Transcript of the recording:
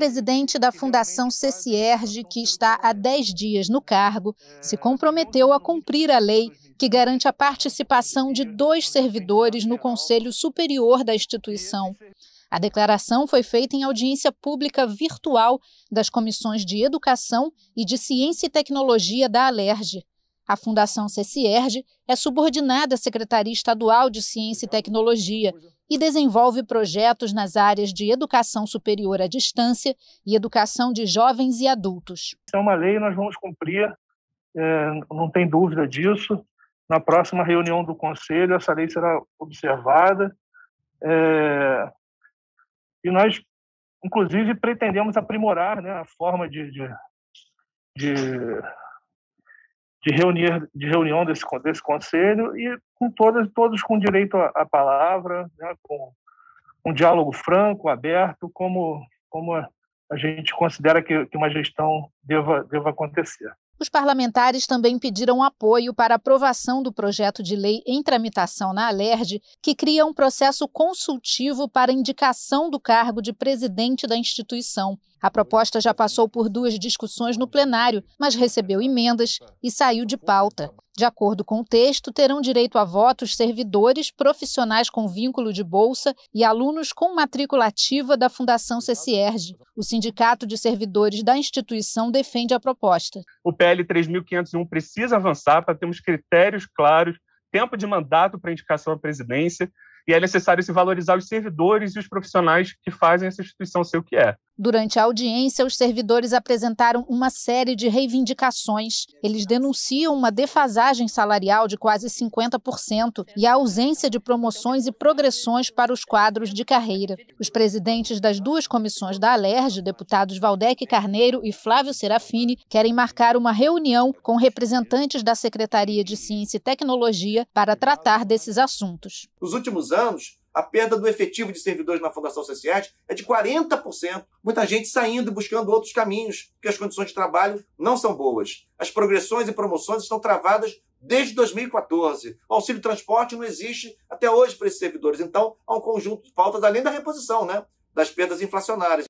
presidente da Fundação CCERG, que está há 10 dias no cargo, é, se comprometeu a cumprir a lei que garante a participação de dois servidores no Conselho Superior da instituição. A declaração foi feita em audiência pública virtual das comissões de Educação e de Ciência e Tecnologia da Alerj. A Fundação CCERG é subordinada à Secretaria Estadual de Ciência e Tecnologia e desenvolve projetos nas áreas de educação superior à distância e educação de jovens e adultos. É uma lei nós vamos cumprir, é, não tem dúvida disso. Na próxima reunião do Conselho, essa lei será observada. É, e nós, inclusive, pretendemos aprimorar né, a forma de, de, de de, reunir, de reunião desse, desse conselho e com todas, todos com direito à, à palavra, né, com um diálogo franco, aberto, como, como a gente considera que, que uma gestão deva, deva acontecer. Os parlamentares também pediram apoio para aprovação do projeto de lei em tramitação na Alerj, que cria um processo consultivo para indicação do cargo de presidente da instituição. A proposta já passou por duas discussões no plenário, mas recebeu emendas e saiu de pauta. De acordo com o texto, terão direito a voto os servidores, profissionais com vínculo de bolsa e alunos com matrícula ativa da Fundação CCERG. O Sindicato de Servidores da instituição defende a proposta. O PL 3.501 precisa avançar para termos critérios claros, tempo de mandato para indicação à presidência, e é necessário se valorizar os servidores e os profissionais que fazem essa instituição ser o que é. Durante a audiência, os servidores apresentaram uma série de reivindicações. Eles denunciam uma defasagem salarial de quase 50% e a ausência de promoções e progressões para os quadros de carreira. Os presidentes das duas comissões da Alerj, deputados Valdec Carneiro e Flávio Serafini, querem marcar uma reunião com representantes da Secretaria de Ciência e Tecnologia para tratar desses assuntos. Nos últimos anos, a perda do efetivo de servidores na Fundação CCET é de 40%. Muita gente saindo e buscando outros caminhos, porque as condições de trabalho não são boas. As progressões e promoções estão travadas desde 2014. O auxílio transporte não existe até hoje para esses servidores. Então, há um conjunto de faltas, além da reposição né, das perdas inflacionárias.